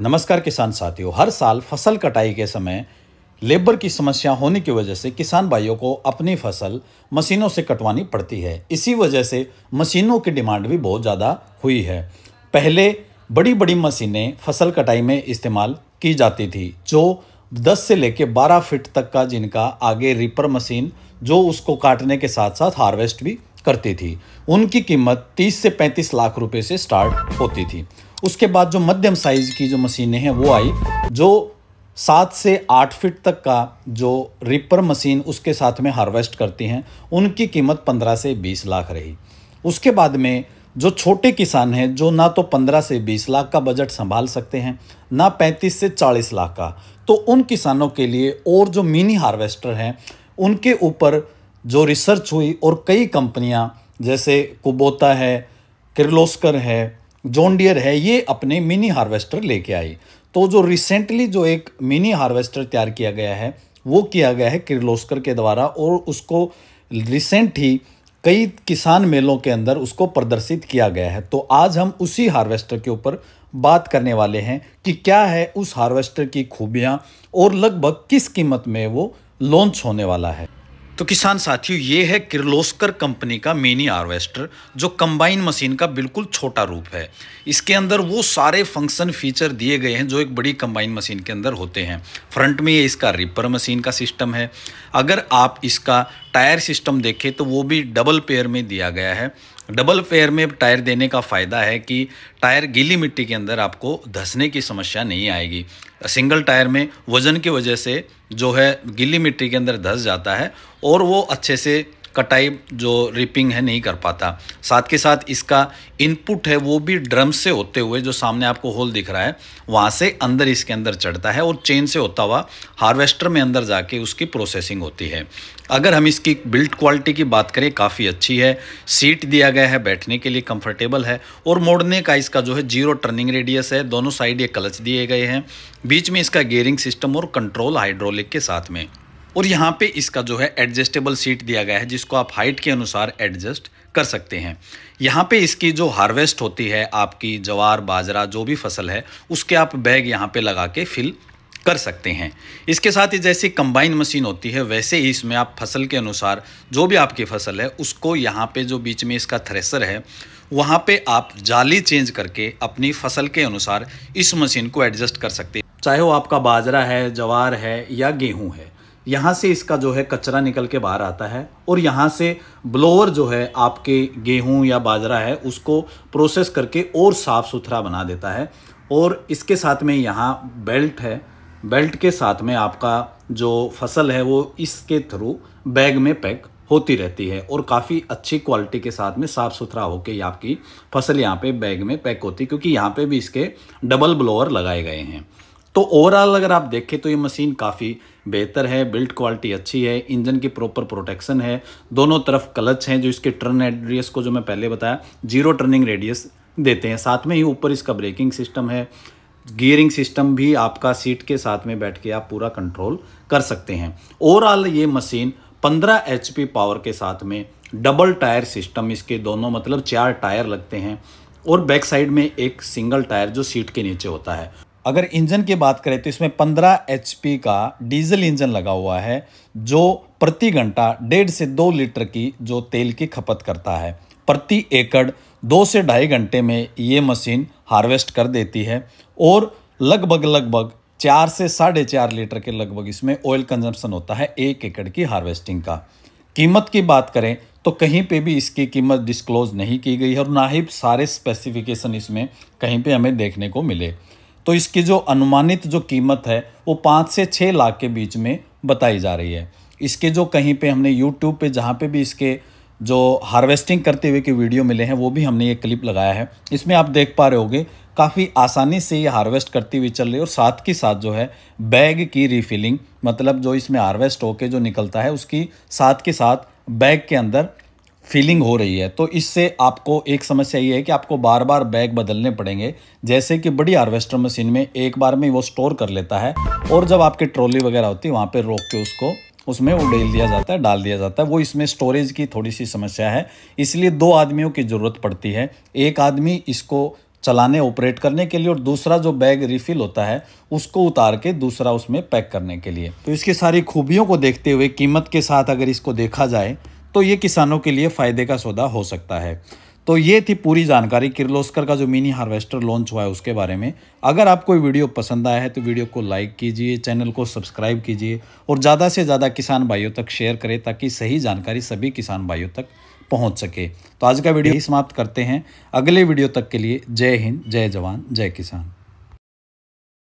नमस्कार किसान साथियों हर साल फसल कटाई के समय लेबर की समस्या होने की वजह से किसान भाइयों को अपनी फसल मशीनों से कटवानी पड़ती है इसी वजह से मशीनों की डिमांड भी बहुत ज़्यादा हुई है पहले बड़ी बड़ी मशीनें फसल कटाई में इस्तेमाल की जाती थी जो 10 से लेकर 12 फीट तक का जिनका आगे रिपर मशीन जो उसको काटने के साथ साथ हार्वेस्ट भी करती थी उनकी कीमत 30 से 35 लाख रुपए से स्टार्ट होती थी उसके बाद जो मध्यम साइज़ की जो मशीनें हैं वो आई जो सात से आठ फीट तक का जो रिपर मशीन उसके साथ में हार्वेस्ट करती हैं उनकी कीमत पंद्रह से बीस लाख रही उसके बाद में जो छोटे किसान हैं जो ना तो पंद्रह से बीस लाख का बजट संभाल सकते हैं ना पैंतीस से चालीस लाख का तो उन किसानों के लिए और जो मिनी हार्वेस्टर हैं उनके ऊपर जो रिसर्च हुई और कई कंपनियां जैसे कुबोता है किर्लोस्कर है जॉन डियर है ये अपने मिनी हार्वेस्टर लेके आई तो जो रिसेंटली जो एक मिनी हार्वेस्टर तैयार किया गया है वो किया गया है किर्लोस्कर के द्वारा और उसको रिसेंट ही कई किसान मेलों के अंदर उसको प्रदर्शित किया गया है तो आज हम उसी हार्वेस्टर के ऊपर बात करने वाले हैं कि क्या है उस हार्वेस्टर की खूबियाँ और लगभग किस कीमत में वो लॉन्च होने वाला है तो किसान साथियों ये है किर्लोस्कर कंपनी का मिनी हार्वेस्टर जो कंबाइन मशीन का बिल्कुल छोटा रूप है इसके अंदर वो सारे फंक्शन फीचर दिए गए हैं जो एक बड़ी कंबाइन मशीन के अंदर होते हैं फ्रंट में ये इसका रिपर मशीन का सिस्टम है अगर आप इसका टायर सिस्टम देखें तो वो भी डबल पेयर में दिया गया है डबल फेयर में टायर देने का फ़ायदा है कि टायर गीली मिट्टी के अंदर आपको धसने की समस्या नहीं आएगी सिंगल टायर में वज़न की वजह से जो है गीली मिट्टी के अंदर धस जाता है और वो अच्छे से कटाई जो रिपिंग है नहीं कर पाता साथ के साथ इसका इनपुट है वो भी ड्रम से होते हुए जो सामने आपको होल दिख रहा है वहाँ से अंदर इसके अंदर चढ़ता है और चेन से होता हुआ हार्वेस्टर में अंदर जाके उसकी प्रोसेसिंग होती है अगर हम इसकी बिल्ट क्वालिटी की बात करें काफ़ी अच्छी है सीट दिया गया है बैठने के लिए कंफर्टेबल है और मोड़ने का इसका जो है जीरो टर्निंग रेडियस है दोनों साइड ये क्लच दिए गए हैं बीच में इसका गेयरिंग सिस्टम और कंट्रोल हाइड्रोलिक के साथ में और यहाँ पे इसका जो है एडजस्टेबल सीट दिया गया है जिसको आप हाइट के अनुसार एडजस्ट कर सकते हैं यहाँ पे इसकी जो हार्वेस्ट होती है आपकी जवार बाजरा जो भी फसल है उसके आप बैग यहाँ पे लगा के फिल कर सकते हैं इसके साथ ही जैसी कंबाइन मशीन होती है वैसे ही इसमें आप फसल के अनुसार जो भी आपकी फसल है उसको यहाँ पे जो बीच में इसका थ्रेसर है वहाँ पे आप जाली चेंज करके अपनी फसल के अनुसार इस मशीन को एडजस्ट कर सकते हैं चाहे वो आपका बाजरा है जवार है या गेहूँ है यहाँ से इसका जो है कचरा निकल के बाहर आता है और यहाँ से ब्लोअर जो है आपके गेहूँ या बाजरा है उसको प्रोसेस करके और साफ़ सुथरा बना देता है और इसके साथ में यहाँ बेल्ट है बेल्ट के साथ में आपका जो फसल है वो इसके थ्रू बैग में पैक होती रहती है और काफ़ी अच्छी क्वालिटी के साथ में साफ़ सुथरा होकर आपकी फसल यहाँ पे बैग में पैक होती है क्योंकि यहाँ पे भी इसके डबल ब्लोअर लगाए गए हैं तो ओवरऑल अगर आप देखें तो ये मशीन काफ़ी बेहतर है बिल्ड क्वालिटी अच्छी है इंजन की प्रॉपर प्रोटेक्शन है दोनों तरफ क्लच हैं जो इसके टर्न रेडियस को जो मैं पहले बताया जीरो टर्निंग रेडियस देते हैं साथ में ही ऊपर इसका ब्रेकिंग सिस्टम है गियरिंग सिस्टम भी आपका सीट के साथ में बैठ के आप पूरा कंट्रोल कर सकते हैं ओवरऑल ये मशीन 15 एच पावर के साथ में डबल टायर सिस्टम इसके दोनों मतलब चार टायर लगते हैं और बैक साइड में एक सिंगल टायर जो सीट के नीचे होता है अगर इंजन की बात करें तो इसमें 15 एच का डीजल इंजन लगा हुआ है जो प्रति घंटा डेढ़ से दो लीटर की जो तेल की खपत करता है प्रति एकड़ दो से ढाई घंटे में ये मशीन हार्वेस्ट कर देती है और लगभग लगभग चार से साढ़े चार लीटर के लगभग इसमें ऑयल कंजम्पशन होता है एक एकड़ की हार्वेस्टिंग का कीमत की बात करें तो कहीं पे भी इसकी कीमत डिस्क्लोज नहीं की गई है और ना ही सारे स्पेसिफिकेशन इसमें कहीं पे हमें देखने को मिले तो इसकी जो अनुमानित जो कीमत है वो पाँच से छः लाख के बीच में बताई जा रही है इसके जो कहीं पे हमने यूट्यूब पे जहाँ पे भी इसके जो हार्वेस्टिंग करते हुए के वीडियो मिले हैं वो भी हमने ये क्लिप लगाया है इसमें आप देख पा रहे होगे काफ़ी आसानी से ये हार्वेस्ट करती हुई चल रही है और साथ के साथ जो है बैग की रीफिलिंग मतलब जो इसमें हार्वेस्ट होके जो निकलता है उसकी साथ के साथ बैग के अंदर फीलिंग हो रही है तो इससे आपको एक समस्या ये है कि आपको बार बार बैग बदलने पड़ेंगे जैसे कि बड़ी हार्वेस्टर मशीन में एक बार में वो स्टोर कर लेता है और जब आपके ट्रॉली वगैरह होती है वहाँ पर रोक के उसको उसमें उडेल दिया जाता है डाल दिया जाता है वो इसमें स्टोरेज की थोड़ी सी समस्या है इसलिए दो आदमियों की ज़रूरत पड़ती है एक आदमी इसको चलाने ऑपरेट करने के लिए और दूसरा जो बैग रिफिल होता है उसको उतार के दूसरा उसमें पैक करने के लिए तो इसकी सारी खूबियों को देखते हुए कीमत के साथ अगर इसको देखा जाए तो ये किसानों के लिए फ़ायदे का सौदा हो सकता है तो ये थी पूरी जानकारी किर्लोस्कर का जो मिनी हार्वेस्टर लॉन्च हुआ है उसके बारे में अगर आपको वीडियो पसंद आया है तो वीडियो को लाइक कीजिए चैनल को सब्सक्राइब कीजिए और ज़्यादा से ज़्यादा किसान भाइयों तक शेयर करें ताकि सही जानकारी सभी किसान भाइयों तक पहुंच सके तो आज का वीडियो ही समाप्त करते हैं अगले वीडियो तक के लिए जय हिंद जय जवान जय किसान